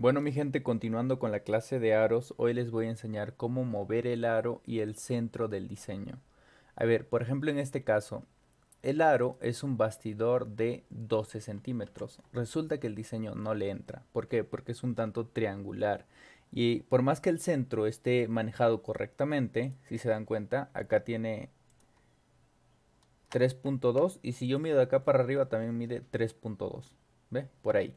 Bueno mi gente, continuando con la clase de aros, hoy les voy a enseñar cómo mover el aro y el centro del diseño. A ver, por ejemplo en este caso, el aro es un bastidor de 12 centímetros. Resulta que el diseño no le entra. ¿Por qué? Porque es un tanto triangular. Y por más que el centro esté manejado correctamente, si se dan cuenta, acá tiene 3.2 y si yo mido de acá para arriba también mide 3.2. ¿Ve? Por ahí.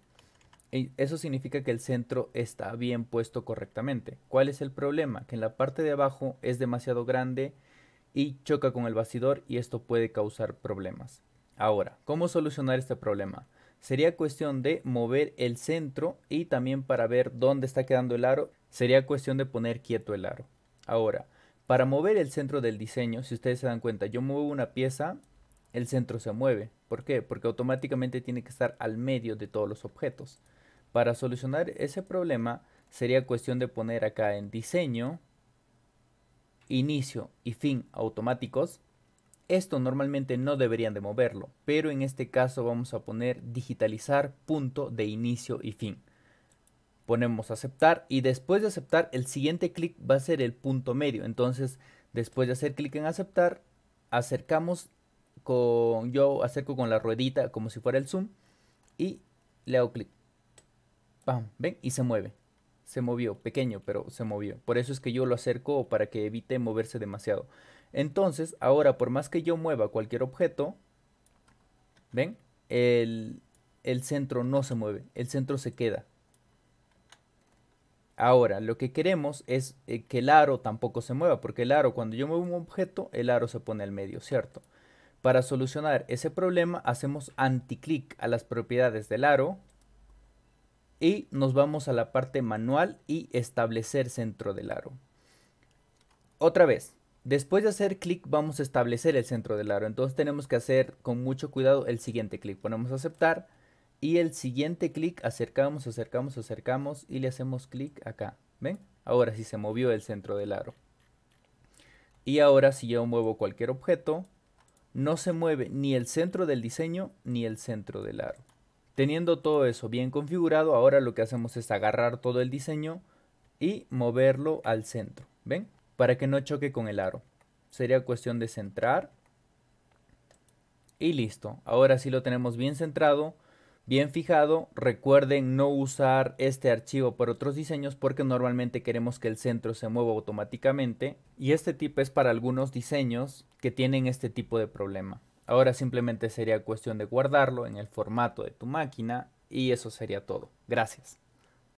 Eso significa que el centro está bien puesto correctamente. ¿Cuál es el problema? Que en la parte de abajo es demasiado grande y choca con el bastidor y esto puede causar problemas. Ahora, ¿cómo solucionar este problema? Sería cuestión de mover el centro y también para ver dónde está quedando el aro, sería cuestión de poner quieto el aro. Ahora, para mover el centro del diseño, si ustedes se dan cuenta, yo muevo una pieza, el centro se mueve. ¿Por qué? Porque automáticamente tiene que estar al medio de todos los objetos. Para solucionar ese problema sería cuestión de poner acá en diseño, inicio y fin automáticos. Esto normalmente no deberían de moverlo, pero en este caso vamos a poner digitalizar punto de inicio y fin. Ponemos aceptar y después de aceptar el siguiente clic va a ser el punto medio. Entonces después de hacer clic en aceptar acercamos con yo acerco con la ruedita como si fuera el zoom y le hago clic ven y se mueve. Se movió, pequeño, pero se movió. Por eso es que yo lo acerco para que evite moverse demasiado. Entonces, ahora por más que yo mueva cualquier objeto, ven, el, centro no se mueve, el centro se queda. Ahora, lo que queremos es eh, que el aro tampoco se mueva, porque el aro, cuando yo muevo un objeto, el aro se pone al medio, ¿cierto? Para solucionar ese problema, hacemos anticlic a las propiedades del aro, y nos vamos a la parte manual y establecer centro del aro. Otra vez, después de hacer clic vamos a establecer el centro del aro, entonces tenemos que hacer con mucho cuidado el siguiente clic. Ponemos aceptar y el siguiente clic acercamos, acercamos, acercamos y le hacemos clic acá. ¿Ven? Ahora sí se movió el centro del aro. Y ahora si yo muevo cualquier objeto, no se mueve ni el centro del diseño ni el centro del aro. Teniendo todo eso bien configurado, ahora lo que hacemos es agarrar todo el diseño y moverlo al centro, ¿ven? Para que no choque con el aro. Sería cuestión de centrar. Y listo, ahora sí lo tenemos bien centrado, bien fijado. Recuerden no usar este archivo para otros diseños porque normalmente queremos que el centro se mueva automáticamente. Y este tip es para algunos diseños que tienen este tipo de problema. Ahora simplemente sería cuestión de guardarlo en el formato de tu máquina y eso sería todo. Gracias.